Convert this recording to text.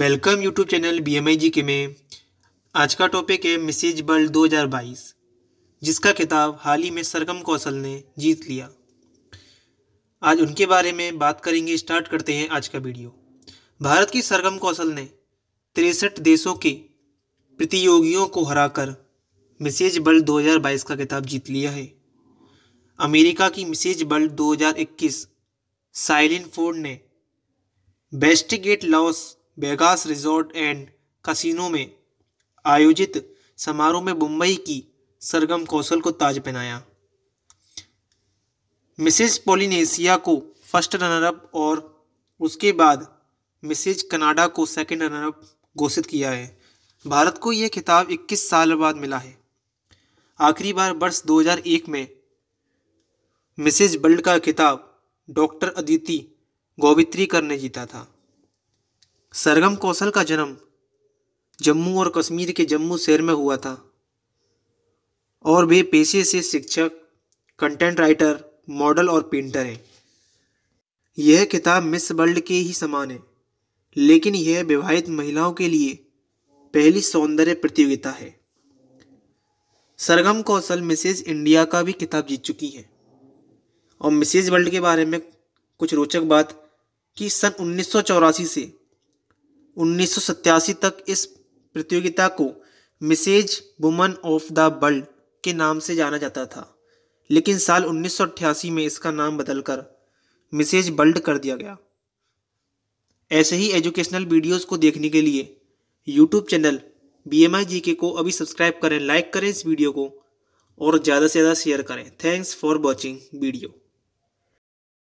welcome YouTube channel B M G के में आज का टॉपिक है मिसेज बल्ड 2022 जिसका खिताब हाल ही में सरगम कौशल ने जीत लिया आज उनके बारे में बात करेंगे स्टार्ट करते हैं आज का वीडियो भारत की सरगम कौशल ने तिरसठ देशों के प्रतियोगियों को हराकर मिसेज बल्ड 2022 का खिताब जीत लिया है अमेरिका की मिसेज बल्ड 2021 साइलिन फोर्ड ने Westgate Las Vegas resort and casino में आयोजित समारोह में मुंबई की सरगम कौशल को ताज पहनाया मिसेज पोलिनेशिया को फर्स्ट रनरअप और उसके बाद मिसेज कनाडा को सेकंड रनरअप घोषित किया है भारत को यह खिताब 21 साल बाद मिला है आखिरी बार वर्ष 2001 में मिसेज वर्ल्ड का खिताब डॉक्टर अदिति गोवित्रीकर ने जीता था सरगम कौशल का जन्म जम्मू और कश्मीर के जम्मू शहर में हुआ था और वे पेशे से शिक्षक कंटेंट राइटर मॉडल और पेंटर हैं यह किताब मिस वर्ल्ड के ही समान है लेकिन यह विवाहित महिलाओं के लिए पहली सौंदर्य प्रतियोगिता है सरगम कौशल मिसेज इंडिया का भी किताब जीत चुकी है और मिसेज वर्ल्ड के बारे में कुछ रोचक बात कि सन उन्नीस से उन्नीस तक इस प्रतियोगिता को Mrs woman of the world के नाम से जाना जाता था लेकिन साल उन्नीस में इसका नाम बदलकर मिसेज वर्ल्ड कर दिया गया ऐसे ही एजुकेशनल वीडियोस को देखने के लिए यूट्यूब चैनल बी एम को अभी सब्सक्राइब करें लाइक करें इस वीडियो को और ज़्यादा से ज़्यादा शेयर करें थैंक्स फॉर वॉचिंग वीडियो